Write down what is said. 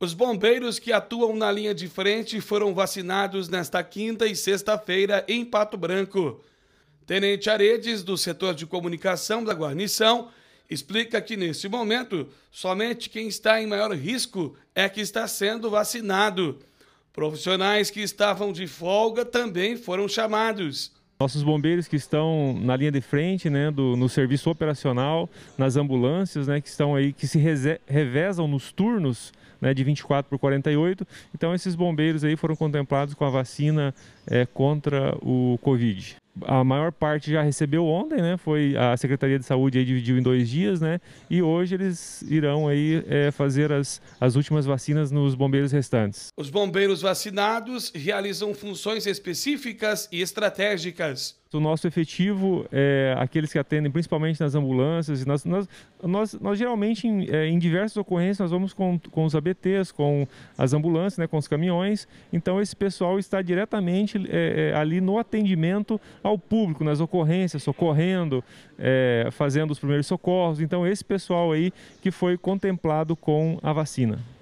Os bombeiros que atuam na linha de frente foram vacinados nesta quinta e sexta-feira em Pato Branco. Tenente Aredes, do setor de comunicação da guarnição, explica que neste momento somente quem está em maior risco é que está sendo vacinado. Profissionais que estavam de folga também foram chamados. Nossos bombeiros que estão na linha de frente, né, do, no serviço operacional, nas ambulâncias, né, que estão aí, que se revezam nos turnos né, de 24 por 48. Então esses bombeiros aí foram contemplados com a vacina é, contra o Covid a maior parte já recebeu ontem, né? Foi a Secretaria de Saúde aí dividiu em dois dias, né? E hoje eles irão aí é, fazer as, as últimas vacinas nos bombeiros restantes. Os bombeiros vacinados realizam funções específicas e estratégicas do nosso efetivo, é, aqueles que atendem principalmente nas ambulâncias. Nas, nas, nós, nós, geralmente, em, é, em, diversas ocorrências, nós vamos com, com os ABTs, com as ambulâncias, né, com os caminhões. Então, esse pessoal está diretamente é, é ali no atendimento ao público, nas ocorrências, socorrendo, é, fazendo os primeiros socorros. Então, esse pessoal aí que foi contemplado com a vacina.